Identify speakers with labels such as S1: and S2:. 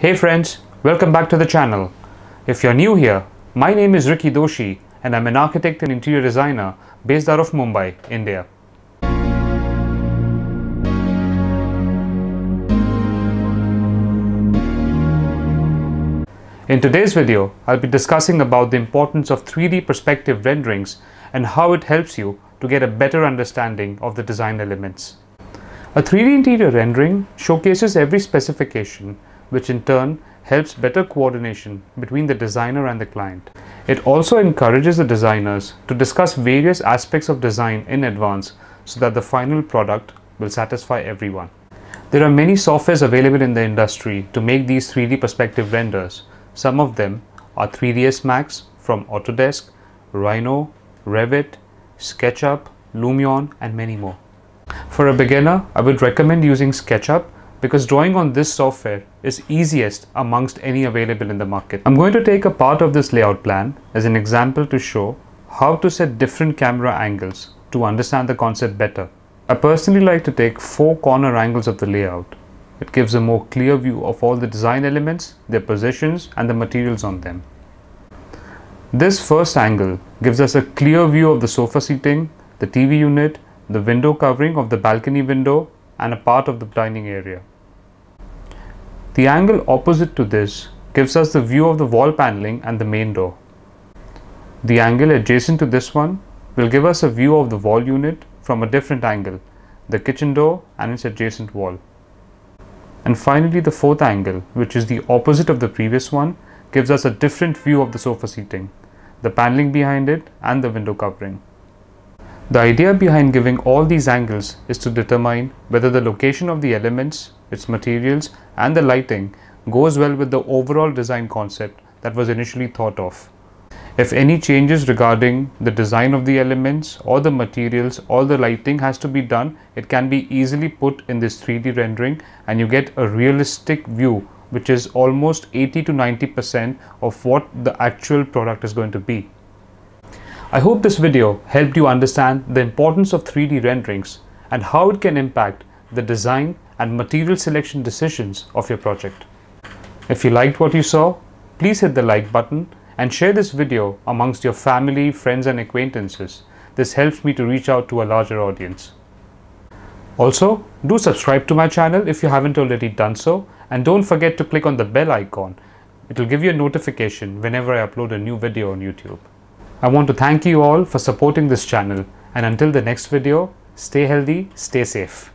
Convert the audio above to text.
S1: Hey friends, welcome back to the channel. If you're new here, my name is Ricky Doshi and I'm an architect and interior designer based out of Mumbai, India. In today's video, I'll be discussing about the importance of 3D perspective renderings and how it helps you to get a better understanding of the design elements. A 3D interior rendering showcases every specification which in turn helps better coordination between the designer and the client. It also encourages the designers to discuss various aspects of design in advance so that the final product will satisfy everyone. There are many softwares available in the industry to make these 3D perspective renders. Some of them are 3ds Max from Autodesk, Rhino, Revit, SketchUp, Lumion and many more. For a beginner, I would recommend using SketchUp because drawing on this software is easiest amongst any available in the market. I'm going to take a part of this layout plan as an example to show how to set different camera angles to understand the concept better. I personally like to take four corner angles of the layout. It gives a more clear view of all the design elements, their positions and the materials on them. This first angle gives us a clear view of the sofa seating, the TV unit, the window covering of the balcony window and a part of the dining area. The angle opposite to this gives us the view of the wall paneling and the main door. The angle adjacent to this one will give us a view of the wall unit from a different angle, the kitchen door and its adjacent wall. And finally the fourth angle, which is the opposite of the previous one, gives us a different view of the sofa seating, the paneling behind it and the window covering. The idea behind giving all these angles is to determine whether the location of the elements, its materials and the lighting goes well with the overall design concept that was initially thought of. If any changes regarding the design of the elements or the materials or the lighting has to be done, it can be easily put in this 3D rendering and you get a realistic view which is almost 80 to 90% of what the actual product is going to be. I hope this video helped you understand the importance of 3D renderings and how it can impact the design and material selection decisions of your project. If you liked what you saw, please hit the like button and share this video amongst your family, friends and acquaintances. This helps me to reach out to a larger audience. Also, do subscribe to my channel if you haven't already done so and don't forget to click on the bell icon. It will give you a notification whenever I upload a new video on YouTube. I want to thank you all for supporting this channel and until the next video, stay healthy, stay safe.